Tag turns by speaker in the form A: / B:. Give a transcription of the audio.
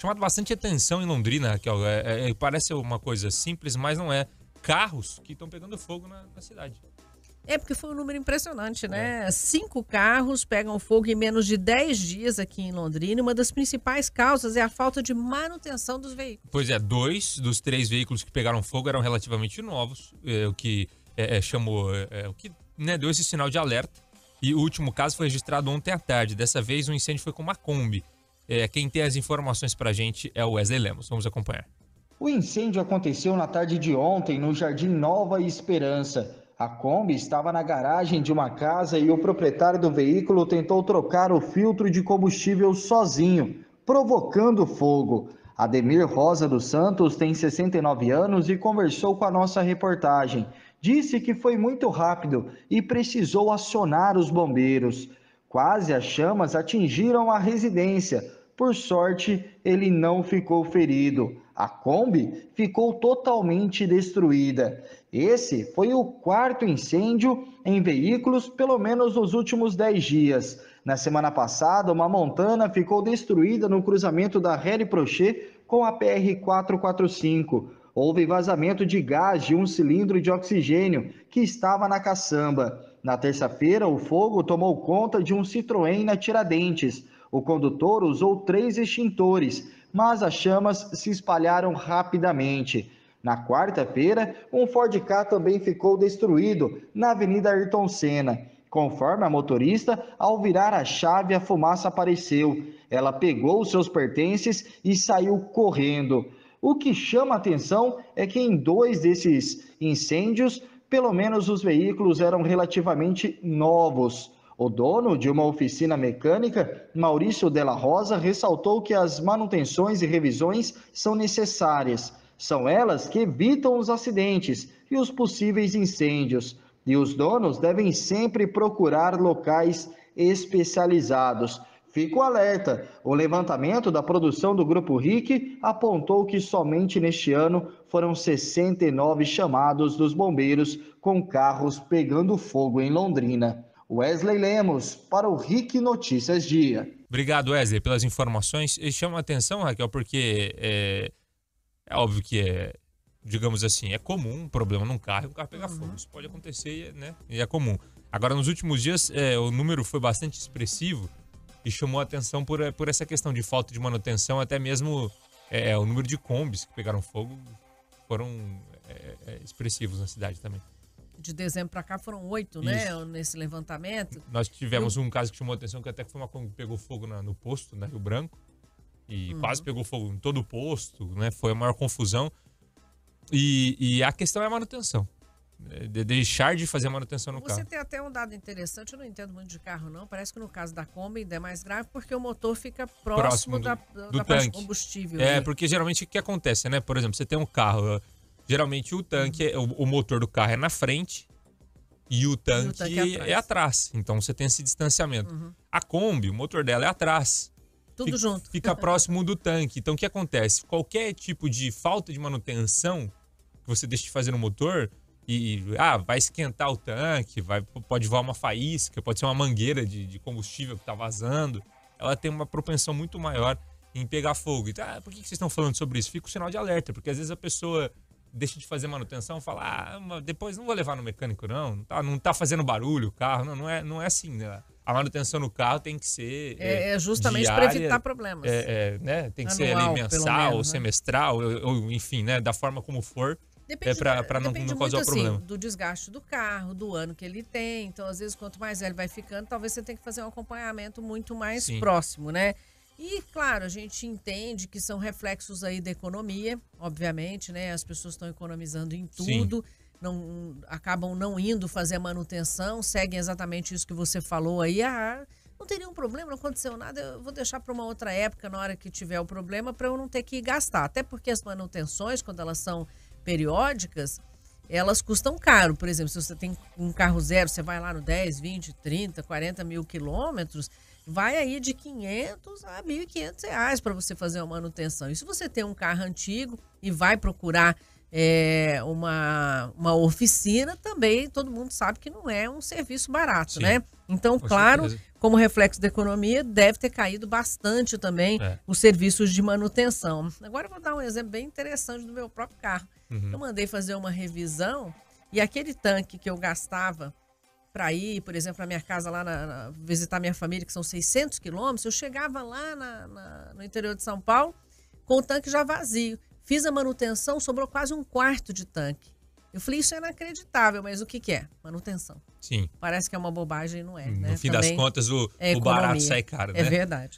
A: chamado bastante atenção em Londrina, que é, é, é, parece uma coisa simples, mas não é. Carros que estão pegando fogo na, na cidade.
B: É, porque foi um número impressionante, né? É. Cinco carros pegam fogo em menos de dez dias aqui em Londrina. Uma das principais causas é a falta de manutenção dos veículos.
A: Pois é, dois dos três veículos que pegaram fogo eram relativamente novos, é, o que é, é chamou, é, o que né, deu esse sinal de alerta. E o último caso foi registrado ontem à tarde. Dessa vez, o um incêndio foi com uma Kombi. É, quem tem as informações para a gente é o Wesley Lemos. Vamos acompanhar.
C: O incêndio aconteceu na tarde de ontem no Jardim Nova Esperança. A Kombi estava na garagem de uma casa e o proprietário do veículo tentou trocar o filtro de combustível sozinho, provocando fogo. Ademir Rosa dos Santos tem 69 anos e conversou com a nossa reportagem. Disse que foi muito rápido e precisou acionar os bombeiros. Quase as chamas atingiram a residência, por sorte, ele não ficou ferido. A Kombi ficou totalmente destruída. Esse foi o quarto incêndio em veículos, pelo menos nos últimos 10 dias. Na semana passada, uma montana ficou destruída no cruzamento da Rally Prochet com a PR-445. Houve vazamento de gás de um cilindro de oxigênio que estava na caçamba. Na terça-feira, o fogo tomou conta de um Citroën na Tiradentes. O condutor usou três extintores, mas as chamas se espalharam rapidamente. Na quarta-feira, um Ford K também ficou destruído na Avenida Ayrton Senna. Conforme a motorista, ao virar a chave, a fumaça apareceu. Ela pegou seus pertences e saiu correndo. O que chama atenção é que em dois desses incêndios, pelo menos os veículos eram relativamente novos. O dono de uma oficina mecânica, Maurício Della Rosa, ressaltou que as manutenções e revisões são necessárias. São elas que evitam os acidentes e os possíveis incêndios. E os donos devem sempre procurar locais especializados. Fico alerta: o levantamento da produção do Grupo RIC apontou que somente neste ano foram 69 chamados dos bombeiros com carros pegando fogo em Londrina. Wesley Lemos, para o RIC Notícias Dia.
A: Obrigado, Wesley, pelas informações. E chama a atenção, Raquel, porque é, é óbvio que é, digamos assim, é comum um problema num carro e um carro pegar uhum. fogo. Isso pode acontecer, né? E é comum. Agora, nos últimos dias, é, o número foi bastante expressivo e chamou a atenção por, é, por essa questão de falta de manutenção, até mesmo é, é o número de combis que pegaram fogo foram é, é expressivos na cidade também
B: de dezembro para cá foram oito, né? Nesse levantamento.
A: Nós tivemos Eu... um caso que chamou atenção, que até foi uma que pegou fogo na, no posto, né? Rio Branco. E uhum. quase pegou fogo em todo o posto, né? Foi a maior confusão. E, e a questão é a manutenção. É, de deixar de fazer a manutenção no Você carro. Você
B: tem até um dado interessante, eu não entendo muito de carro, não. Parece que no caso da Kombi ainda é mais grave, porque o motor fica próximo, próximo do, da, do da tanque. parte de combustível. É, né?
A: porque geralmente o que acontece, né? Por exemplo, você tem um carro, Geralmente o tanque, uhum. o, o, motor do carro é na frente e o tanque, e o tanque é, atrás. é, atrás. Então você tem esse distanciamento. Uhum. A Kombi, o motor dela é atrás. Tudo fica, junto. Fica próximo do tanque. Então o que acontece? Qualquer tipo de falta de manutenção que você deixa de fazer no motor, e ah, vai esquentar o tanque, vai, pode voar uma faísca, pode ser uma mangueira de, de combustível que está vazando, ela tem uma propensão muito maior em pegar fogo. então ah, por que, vocês estão falando sobre isso? Fica o um sinal de alerta, porque às vezes a pessoa deixa de fazer manutenção, fala, ah, depois não vou levar no mecânico não, não tá, não tá fazendo barulho o carro, não, não, é, não é assim, né? A manutenção no carro tem que ser. É, eh, é justamente para evitar problemas. É, é, né? Tem que Anual, ser mensal, menos, né? semestral, né? ou, ou, enfim, né? Da forma como for. É depende, é para não, não causar muito, assim, problema. Assim,
B: do desgaste do carro, do ano que ele tem. Então, às vezes, quanto mais velho vai ficando, talvez você tenha que fazer um acompanhamento muito mais Sim. próximo, né? E, claro, a gente entende que são reflexos aí da economia, obviamente, né? As pessoas estão economizando em tudo, não acabam não indo fazer a manutenção, seguem exatamente isso que você falou aí. Ah, não tem nenhum problema, não aconteceu nada, eu vou deixar para uma outra época, na hora que tiver o problema, para eu não ter que gastar. Até porque as manutenções, quando elas são periódicas, elas custam caro. Por exemplo, se você tem um carro zero, você vai lá no 10, 20, 30, 40 mil quilômetros, vai aí de 500 a 1.500 reais para você fazer uma manutenção. E se você tem um carro antigo e vai procurar é, uma, uma oficina, também todo mundo sabe que não é um serviço barato, Sim. né? Então, Com claro, certeza. como reflexo da economia, deve ter caído bastante também é. os serviços de manutenção. Agora eu vou dar um exemplo bem interessante do meu próprio carro. Uhum. Eu mandei fazer uma revisão e aquele tanque que eu gastava para ir, por exemplo, a minha casa lá, na, na, visitar minha família, que são 600 quilômetros, eu chegava lá na, na, no interior de São Paulo com o tanque já vazio. Fiz a manutenção, sobrou quase um quarto de tanque. Eu falei, isso é inacreditável, mas o que, que é? Manutenção. Sim. Parece que é uma bobagem, não é, hum, né? No fim Também das contas, o, é o barato sai caro, é né? É verdade.